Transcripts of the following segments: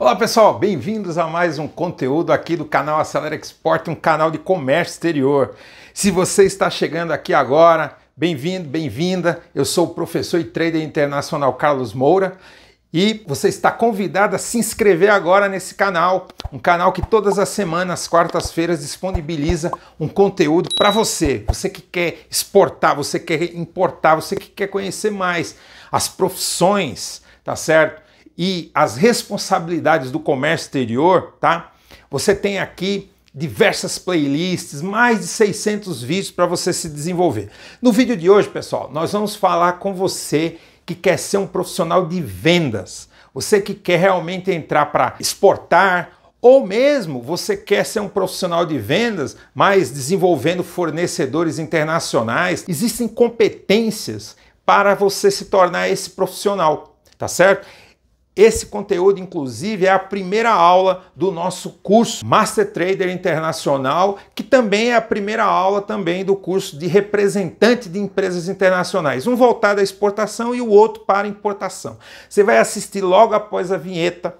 Olá pessoal, bem-vindos a mais um conteúdo aqui do canal Acelera Export, um canal de comércio exterior. Se você está chegando aqui agora, bem-vindo, bem-vinda. Eu sou o professor e trader internacional Carlos Moura e você está convidado a se inscrever agora nesse canal, um canal que todas as semanas, quartas-feiras, disponibiliza um conteúdo para você. Você que quer exportar, você que quer importar, você que quer conhecer mais as profissões, tá certo? e as responsabilidades do comércio exterior, tá? Você tem aqui diversas playlists, mais de 600 vídeos para você se desenvolver. No vídeo de hoje, pessoal, nós vamos falar com você que quer ser um profissional de vendas, você que quer realmente entrar para exportar ou mesmo você quer ser um profissional de vendas, mas desenvolvendo fornecedores internacionais, existem competências para você se tornar esse profissional, tá certo? Esse conteúdo, inclusive, é a primeira aula do nosso curso Master Trader Internacional, que também é a primeira aula também do curso de representante de empresas internacionais, um voltado à exportação e o outro para importação. Você vai assistir logo após a vinheta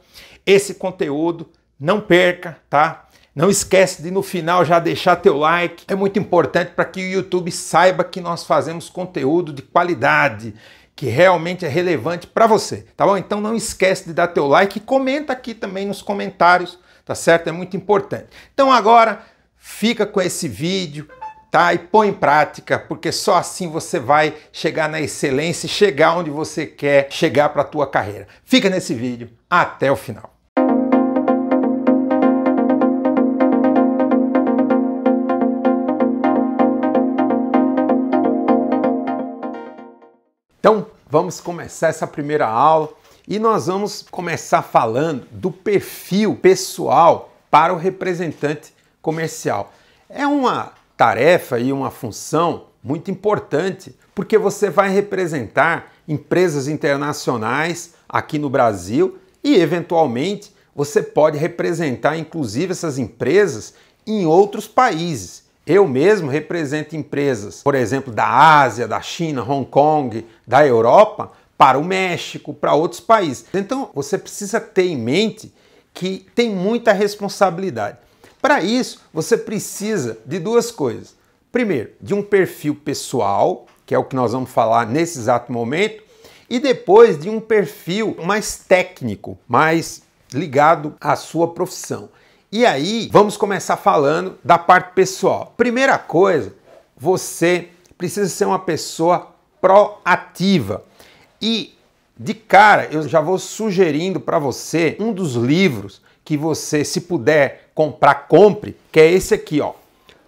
esse conteúdo, não perca, tá? Não esquece de no final já deixar teu like. É muito importante para que o YouTube saiba que nós fazemos conteúdo de qualidade que realmente é relevante para você, tá bom? Então não esquece de dar teu like e comenta aqui também nos comentários, tá certo? É muito importante. Então agora fica com esse vídeo, tá? E põe em prática, porque só assim você vai chegar na excelência e chegar onde você quer chegar para a tua carreira. Fica nesse vídeo até o final. Então, vamos começar essa primeira aula e nós vamos começar falando do perfil pessoal para o representante comercial. É uma tarefa e uma função muito importante, porque você vai representar empresas internacionais aqui no Brasil e eventualmente você pode representar inclusive essas empresas em outros países. Eu mesmo represento empresas, por exemplo, da Ásia, da China, Hong Kong, da Europa, para o México, para outros países. Então você precisa ter em mente que tem muita responsabilidade. Para isso, você precisa de duas coisas. Primeiro, de um perfil pessoal, que é o que nós vamos falar nesse exato momento, e depois de um perfil mais técnico, mais ligado à sua profissão. E aí, vamos começar falando da parte pessoal. Primeira coisa, você precisa ser uma pessoa proativa. E de cara, eu já vou sugerindo para você um dos livros que você, se puder comprar, compre, que é esse aqui, ó.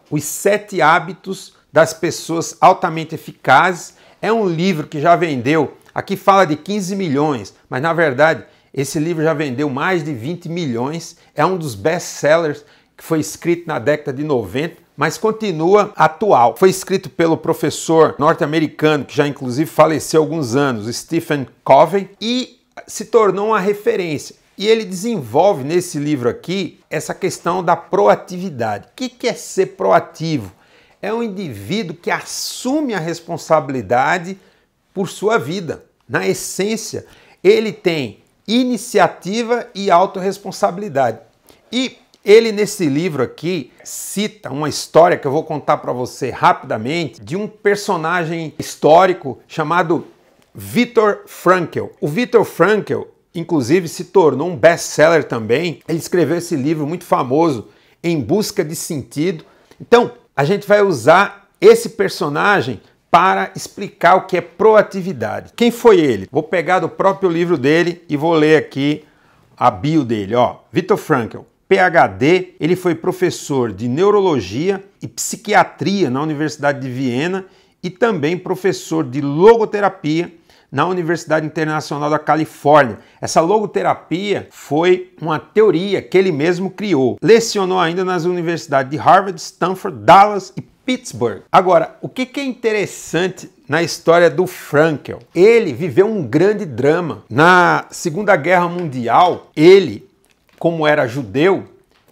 Os Sete Hábitos das Pessoas Altamente Eficazes. É um livro que já vendeu, aqui fala de 15 milhões, mas na verdade esse livro já vendeu mais de 20 milhões, é um dos best-sellers que foi escrito na década de 90, mas continua atual. Foi escrito pelo professor norte-americano, que já inclusive faleceu há alguns anos, Stephen Covey, e se tornou uma referência. E ele desenvolve nesse livro aqui essa questão da proatividade. O que é ser proativo? É um indivíduo que assume a responsabilidade por sua vida. Na essência, ele tem iniciativa e autorresponsabilidade. E ele, nesse livro aqui, cita uma história que eu vou contar para você rapidamente de um personagem histórico chamado Viktor Frankl. O Viktor Frankl, inclusive, se tornou um best-seller também. Ele escreveu esse livro muito famoso, Em Busca de Sentido. Então, a gente vai usar esse personagem para explicar o que é proatividade. Quem foi ele? Vou pegar do próprio livro dele e vou ler aqui a bio dele, ó. Vitor Frankl, PhD, ele foi professor de neurologia e psiquiatria na Universidade de Viena e também professor de logoterapia na Universidade Internacional da Califórnia. Essa logoterapia foi uma teoria que ele mesmo criou. Lecionou ainda nas universidades de Harvard, Stanford, Dallas e Pittsburgh. Agora, o que, é interessante na história do Frankel? Ele viveu um grande drama. Na Segunda Guerra Mundial, ele, como era judeu,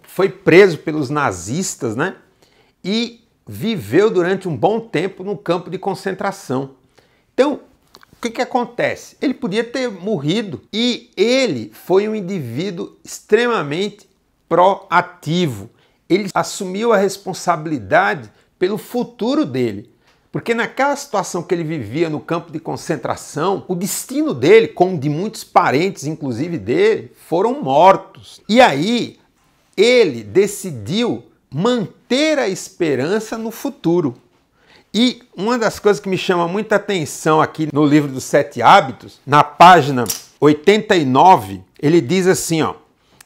foi preso pelos nazistas, né? E viveu durante um bom tempo no campo de concentração. Então, o que, que acontece? Ele podia ter morrido e ele foi um indivíduo extremamente proativo. Ele assumiu a responsabilidade pelo futuro dele. Porque naquela situação que ele vivia no campo de concentração, o destino dele, como de muitos parentes, inclusive dele, foram mortos. E aí ele decidiu manter a esperança no futuro. E uma das coisas que me chama muita atenção aqui no livro dos Sete Hábitos, na página 89, ele diz assim, ó,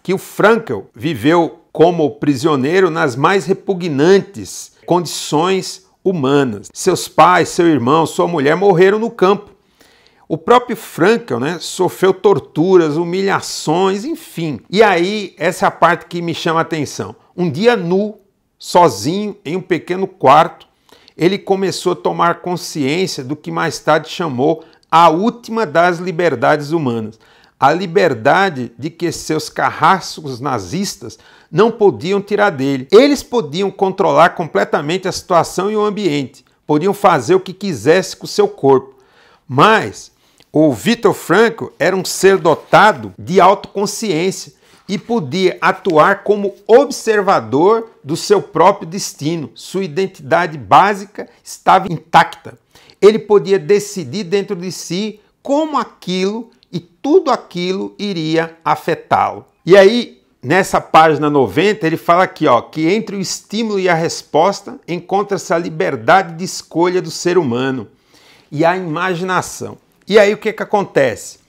que o Frankel viveu como prisioneiro nas mais repugnantes condições humanas. Seus pais, seu irmão, sua mulher morreram no campo. O próprio Frankel né, sofreu torturas, humilhações, enfim. E aí, essa é a parte que me chama a atenção. Um dia nu, sozinho, em um pequeno quarto, ele começou a tomar consciência do que mais tarde chamou a última das liberdades humanas. A liberdade de que seus carrascos nazistas não podiam tirar dele. Eles podiam controlar completamente a situação e o ambiente, podiam fazer o que quisesse com o seu corpo. Mas o Vitor Franco era um ser dotado de autoconsciência e podia atuar como observador do seu próprio destino. Sua identidade básica estava intacta. Ele podia decidir dentro de si como aquilo e tudo aquilo iria afetá-lo. E aí, nessa página 90, ele fala aqui ó, que entre o estímulo e a resposta encontra-se a liberdade de escolha do ser humano e a imaginação. E aí o que, que acontece?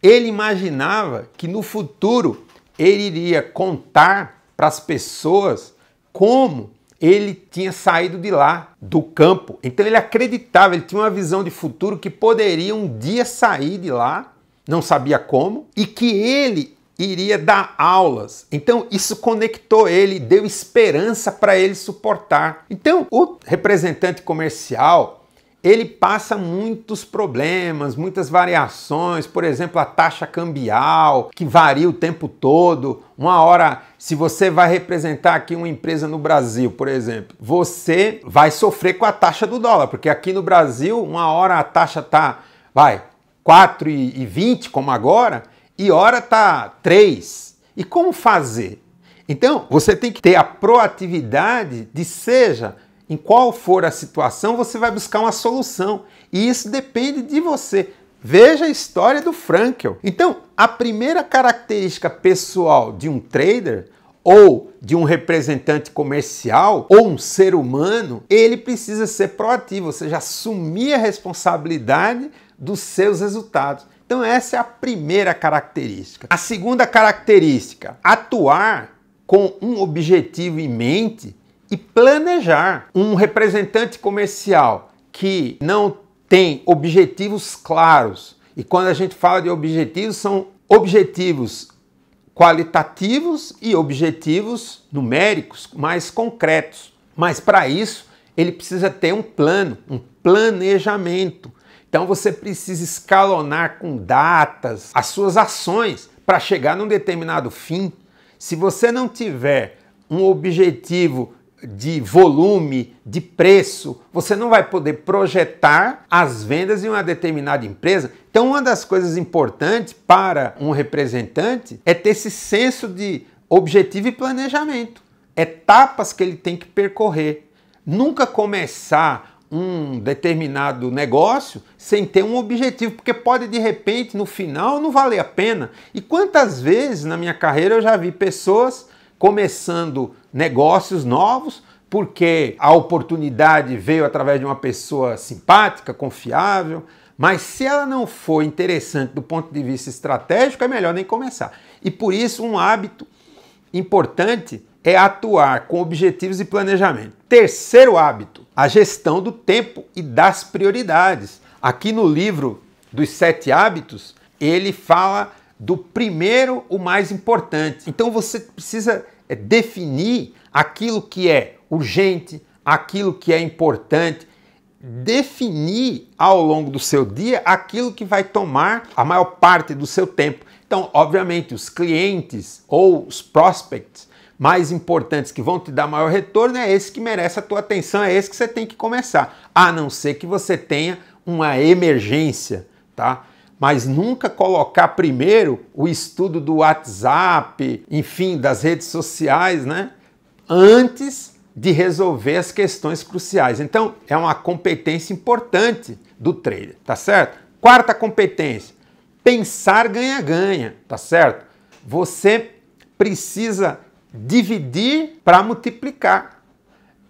Ele imaginava que no futuro ele iria contar para as pessoas como ele tinha saído de lá, do campo. Então ele acreditava, ele tinha uma visão de futuro que poderia um dia sair de lá, não sabia como, e que ele iria dar aulas. Então isso conectou ele, deu esperança para ele suportar. Então o representante comercial ele passa muitos problemas, muitas variações, por exemplo, a taxa cambial, que varia o tempo todo. Uma hora, se você vai representar aqui uma empresa no Brasil, por exemplo, você vai sofrer com a taxa do dólar, porque aqui no Brasil, uma hora a taxa tá, vai, 4,20 como agora, e hora tá três. E como fazer? Então, você tem que ter a proatividade de seja em qual for a situação, você vai buscar uma solução. E isso depende de você. Veja a história do Frankel. Então, a primeira característica pessoal de um trader ou de um representante comercial ou um ser humano, ele precisa ser proativo, ou seja, assumir a responsabilidade dos seus resultados. Então, essa é a primeira característica. A segunda característica, atuar com um objetivo em mente e planejar. Um representante comercial que não tem objetivos claros, e quando a gente fala de objetivos, são objetivos qualitativos e objetivos numéricos mais concretos. Mas para isso, ele precisa ter um plano, um planejamento. Então você precisa escalonar com datas as suas ações para chegar num determinado fim. Se você não tiver um objetivo de volume, de preço, você não vai poder projetar as vendas em uma determinada empresa. Então, uma das coisas importantes para um representante é ter esse senso de objetivo e planejamento, etapas que ele tem que percorrer. Nunca começar um determinado negócio sem ter um objetivo, porque pode de repente no final não valer a pena. E quantas vezes na minha carreira eu já vi pessoas começando negócios novos porque a oportunidade veio através de uma pessoa simpática, confiável, mas se ela não for interessante do ponto de vista estratégico, é melhor nem começar. E por isso um hábito importante é atuar com objetivos e planejamento. Terceiro hábito, a gestão do tempo e das prioridades. Aqui no livro dos sete hábitos, ele fala do primeiro, o mais importante. Então você precisa é, definir aquilo que é urgente, aquilo que é importante, definir ao longo do seu dia aquilo que vai tomar a maior parte do seu tempo. Então, obviamente, os clientes ou os prospects mais importantes que vão te dar maior retorno é esse que merece a tua atenção, é esse que você tem que começar. A não ser que você tenha uma emergência, tá? Mas nunca colocar primeiro o estudo do WhatsApp, enfim, das redes sociais, né? Antes de resolver as questões cruciais. Então, é uma competência importante do trader, tá certo? Quarta competência, pensar ganha-ganha, tá certo? Você precisa dividir para multiplicar.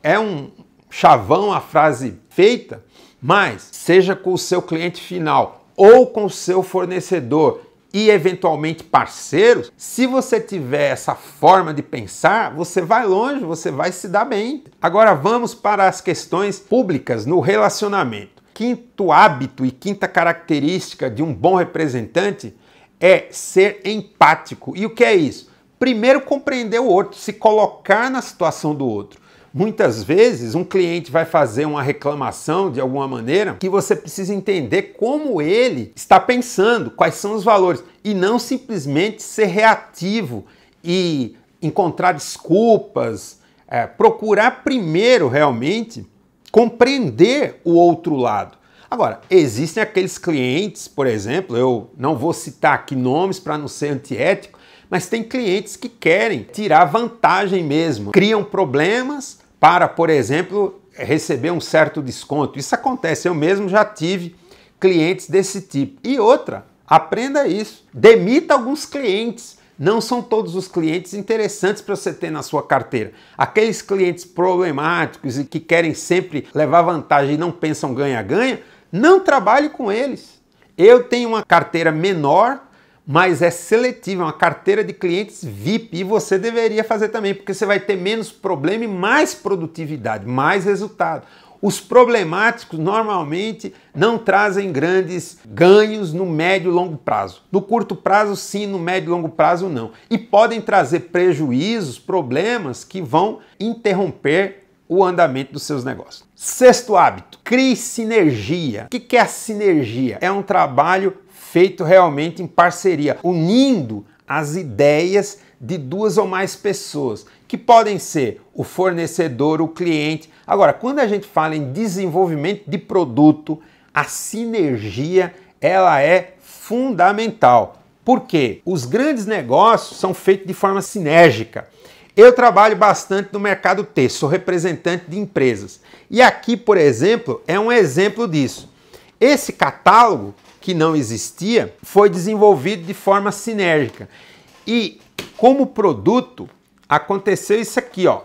É um chavão a frase feita, mas seja com o seu cliente final ou com o seu fornecedor e eventualmente parceiros, se você tiver essa forma de pensar, você vai longe, você vai se dar bem. Agora vamos para as questões públicas no relacionamento. Quinto hábito e quinta característica de um bom representante é ser empático. E o que é isso? Primeiro, compreender o outro, se colocar na situação do outro. Muitas vezes um cliente vai fazer uma reclamação de alguma maneira que você precisa entender como ele está pensando, quais são os valores, e não simplesmente ser reativo e encontrar desculpas. É, procurar primeiro realmente compreender o outro lado. Agora, existem aqueles clientes, por exemplo, eu não vou citar aqui nomes para não ser antiético, mas tem clientes que querem tirar vantagem mesmo, criam problemas para, por exemplo, receber um certo desconto. Isso acontece, eu mesmo já tive clientes desse tipo. E outra, aprenda isso. Demita alguns clientes. Não são todos os clientes interessantes para você ter na sua carteira. Aqueles clientes problemáticos e que querem sempre levar vantagem e não pensam ganha-ganha, não trabalhe com eles. Eu tenho uma carteira menor mas é seletiva, é uma carteira de clientes VIP e você deveria fazer também, porque você vai ter menos problema e mais produtividade, mais resultado. Os problemáticos normalmente não trazem grandes ganhos no médio e longo prazo. No curto prazo, sim, no médio e longo prazo, não. E podem trazer prejuízos, problemas que vão interromper o andamento dos seus negócios. Sexto hábito, crie sinergia. O que é a sinergia? É um trabalho feito realmente em parceria, unindo as ideias de duas ou mais pessoas, que podem ser o fornecedor, o cliente. Agora, quando a gente fala em desenvolvimento de produto, a sinergia ela é fundamental. porque Os grandes negócios são feitos de forma sinérgica. Eu trabalho bastante no mercado T, sou representante de empresas. E aqui, por exemplo, é um exemplo disso. Esse catálogo que não existia, foi desenvolvido de forma sinérgica. E como produto, aconteceu isso aqui, ó.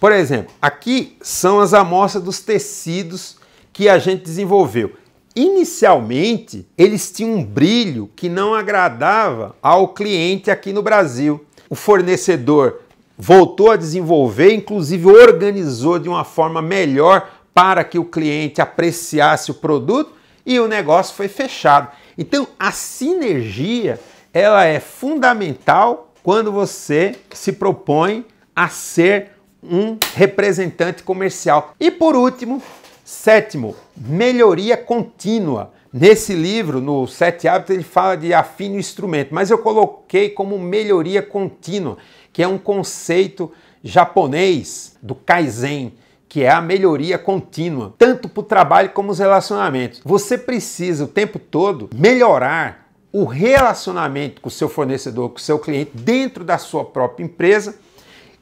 Por exemplo, aqui são as amostras dos tecidos que a gente desenvolveu. Inicialmente, eles tinham um brilho que não agradava ao cliente aqui no Brasil. O fornecedor voltou a desenvolver, inclusive organizou de uma forma melhor para que o cliente apreciasse o produto e o negócio foi fechado. Então a sinergia ela é fundamental quando você se propõe a ser um representante comercial. E por último, sétimo, melhoria contínua. Nesse livro, no Sete Hábitos, ele fala de afine o instrumento, mas eu coloquei como melhoria contínua, que é um conceito japonês do Kaizen, que é a melhoria contínua, tanto para o trabalho como os relacionamentos. Você precisa o tempo todo melhorar o relacionamento com o seu fornecedor, com o seu cliente dentro da sua própria empresa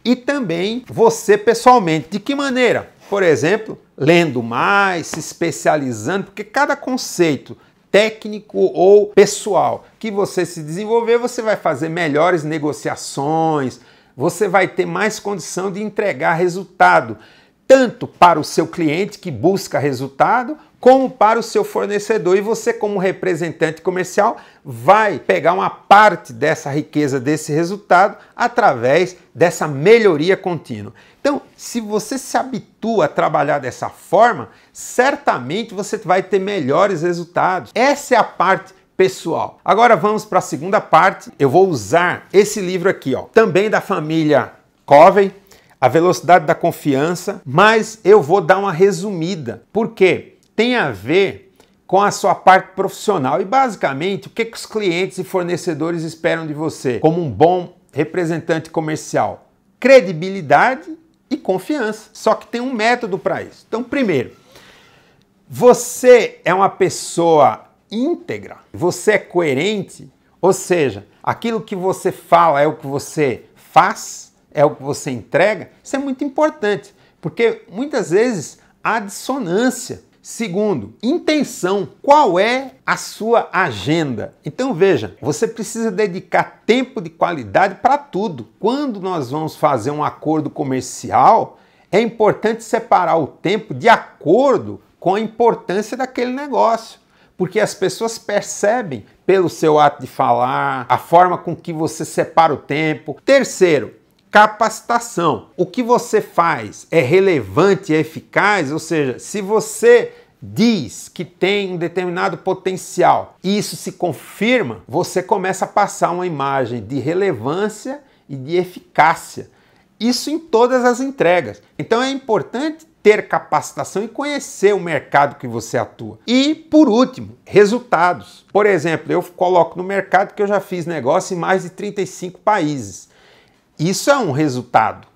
e também você pessoalmente. De que maneira? Por exemplo, lendo mais, se especializando, porque cada conceito técnico ou pessoal que você se desenvolver, você vai fazer melhores negociações, você vai ter mais condição de entregar resultado tanto para o seu cliente que busca resultado, como para o seu fornecedor. E você, como representante comercial, vai pegar uma parte dessa riqueza, desse resultado, através dessa melhoria contínua. Então, se você se habitua a trabalhar dessa forma, certamente você vai ter melhores resultados. Essa é a parte pessoal. Agora vamos para a segunda parte. Eu vou usar esse livro aqui, ó, também da família Covey, a velocidade da confiança, mas eu vou dar uma resumida, porque tem a ver com a sua parte profissional e basicamente o que, que os clientes e fornecedores esperam de você como um bom representante comercial: credibilidade e confiança. Só que tem um método para isso. Então, primeiro, você é uma pessoa íntegra, você é coerente, ou seja, aquilo que você fala é o que você faz é o que você entrega, isso é muito importante, porque muitas vezes há dissonância. Segundo, intenção. Qual é a sua agenda? Então veja, você precisa dedicar tempo de qualidade para tudo. Quando nós vamos fazer um acordo comercial, é importante separar o tempo de acordo com a importância daquele negócio porque as pessoas percebem pelo seu ato de falar, a forma com que você separa o tempo. Terceiro, capacitação. O que você faz é relevante, é eficaz, ou seja, se você diz que tem um determinado potencial e isso se confirma, você começa a passar uma imagem de relevância e de eficácia. Isso em todas as entregas. Então é importante ter capacitação e conhecer o mercado que você atua. E, por último, resultados. Por exemplo, eu coloco no mercado que eu já fiz negócio em mais de 35 países. Isso é um resultado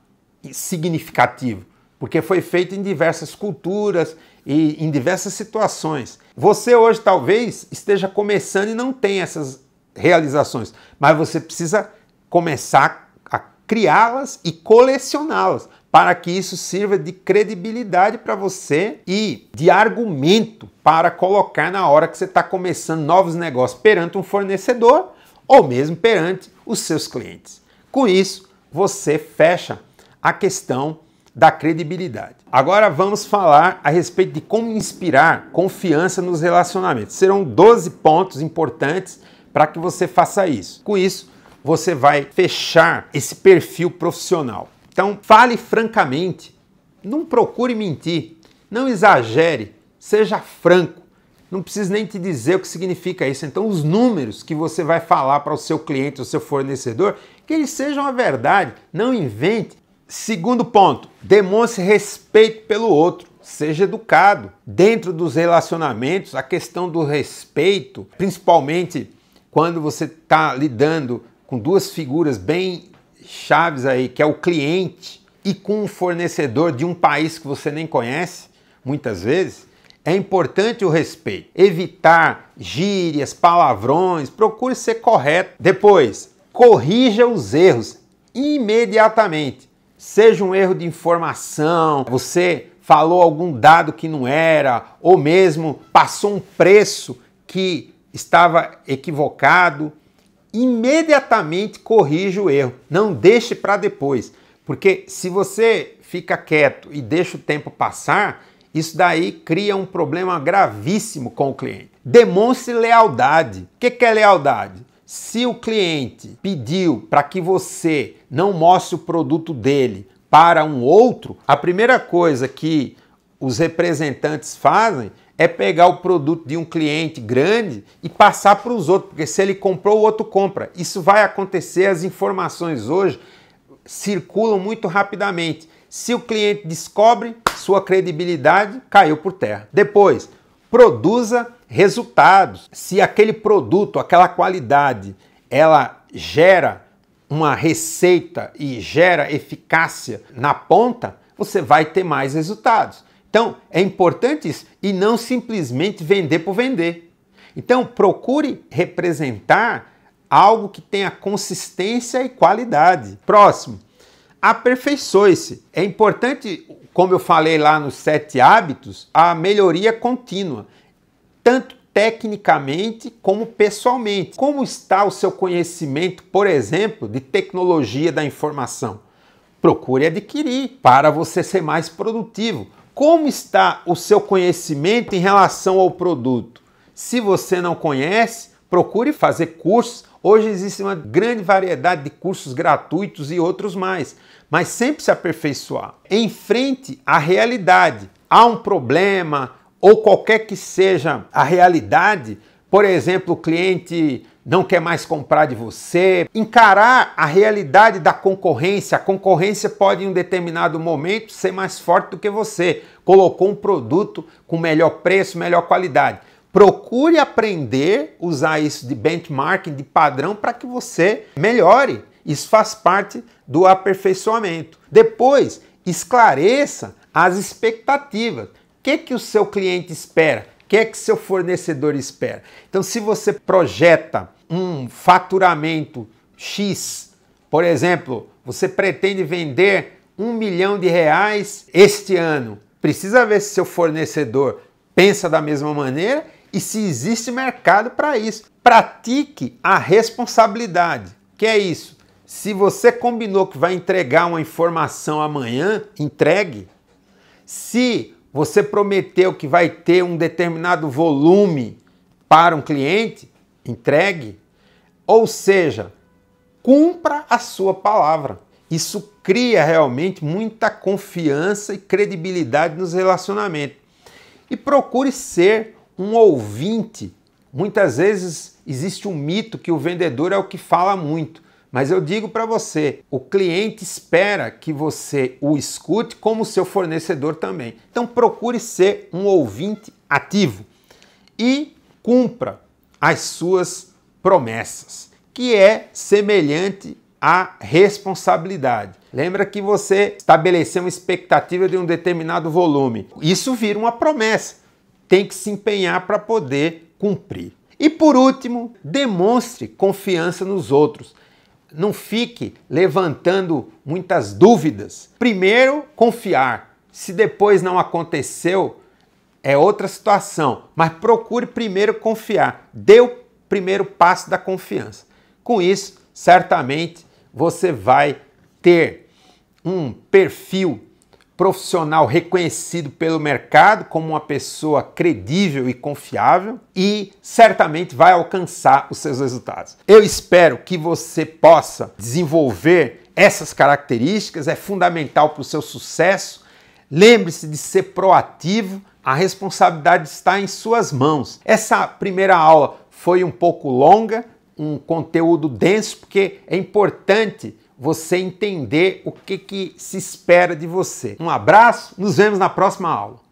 significativo, porque foi feito em diversas culturas e em diversas situações. Você hoje talvez esteja começando e não tem essas realizações, mas você precisa começar a criá-las e colecioná-las para que isso sirva de credibilidade para você e de argumento para colocar na hora que você está começando novos negócios perante um fornecedor ou mesmo perante os seus clientes. Com isso, você fecha a questão da credibilidade. Agora vamos falar a respeito de como inspirar confiança nos relacionamentos. Serão 12 pontos importantes para que você faça isso. Com isso, você vai fechar esse perfil profissional. Então, fale francamente, não procure mentir, não exagere, seja franco. Não preciso nem te dizer o que significa isso. Então, os números que você vai falar para o seu cliente, o seu fornecedor, que eles sejam a verdade, não invente. Segundo ponto, demonstre respeito pelo outro. Seja educado. Dentro dos relacionamentos, a questão do respeito, principalmente quando você está lidando com duas figuras bem chaves aí, que é o cliente e com um fornecedor de um país que você nem conhece, muitas vezes, é importante o respeito. Evitar gírias, palavrões, procure ser correto. Depois, corrija os erros imediatamente. Seja um erro de informação, você falou algum dado que não era, ou mesmo passou um preço que estava equivocado, imediatamente corrija o erro. Não deixe para depois, porque se você fica quieto e deixa o tempo passar, isso daí cria um problema gravíssimo com o cliente. Demonstre lealdade. O que é lealdade? Se o cliente pediu para que você não mostre o produto dele para um outro, a primeira coisa que os representantes fazem é pegar o produto de um cliente grande e passar para os outros, porque se ele comprou, o outro compra. Isso vai acontecer, as informações hoje circulam muito rapidamente. Se o cliente descobre, sua credibilidade caiu por terra. Depois, produza resultados. Se aquele produto, aquela qualidade, ela gera uma receita e gera eficácia na ponta, você vai ter mais resultados. Então, é importante isso e não simplesmente vender por vender. Então, procure representar algo que tenha consistência e qualidade. Próximo, aperfeiçoe-se. É importante, como eu falei lá nos sete hábitos, a melhoria contínua tanto tecnicamente como pessoalmente. Como está o seu conhecimento, por exemplo, de tecnologia da informação? Procure adquirir para você ser mais produtivo. Como está o seu conhecimento em relação ao produto? Se você não conhece, procure fazer cursos. Hoje existe uma grande variedade de cursos gratuitos e outros mais, mas sempre se aperfeiçoar. Enfrente a realidade. Há um problema, ou qualquer que seja a realidade, por exemplo, o cliente não quer mais comprar de você, encarar a realidade da concorrência. A concorrência pode, em um determinado momento, ser mais forte do que você. Colocou um produto com melhor preço, melhor qualidade. Procure aprender a usar isso de benchmarking, de padrão, para que você melhore. Isso faz parte do aperfeiçoamento. Depois, esclareça as expectativas que, que o seu cliente espera? O que, é que seu fornecedor espera? Então, se você projeta um faturamento X, por exemplo, você pretende vender um milhão de reais este ano, precisa ver se seu fornecedor pensa da mesma maneira e se existe mercado para isso. Pratique a responsabilidade. Que é isso? Se você combinou que vai entregar uma informação amanhã, entregue. Se você prometeu que vai ter um determinado volume para um cliente, entregue. Ou seja, cumpra a sua palavra. Isso cria realmente muita confiança e credibilidade nos relacionamentos. E procure ser um ouvinte. Muitas vezes existe um mito que o vendedor é o que fala muito. Mas eu digo para você, o cliente espera que você o escute como seu fornecedor também. Então procure ser um ouvinte ativo e cumpra as suas promessas, que é semelhante à responsabilidade. Lembra que você estabeleceu uma expectativa de um determinado volume. Isso vira uma promessa. Tem que se empenhar para poder cumprir. E por último, demonstre confiança nos outros não fique levantando muitas dúvidas. Primeiro, confiar. Se depois não aconteceu, é outra situação, mas procure primeiro confiar. Dê o primeiro passo da confiança. Com isso, certamente você vai ter um perfil profissional reconhecido pelo mercado como uma pessoa credível e confiável e certamente vai alcançar os seus resultados. Eu espero que você possa desenvolver essas características, é fundamental para o seu sucesso. Lembre-se de ser proativo, a responsabilidade está em suas mãos. Essa primeira aula foi um pouco longa, um conteúdo denso, porque é importante você entender o que, que se espera de você. Um abraço, nos vemos na próxima aula.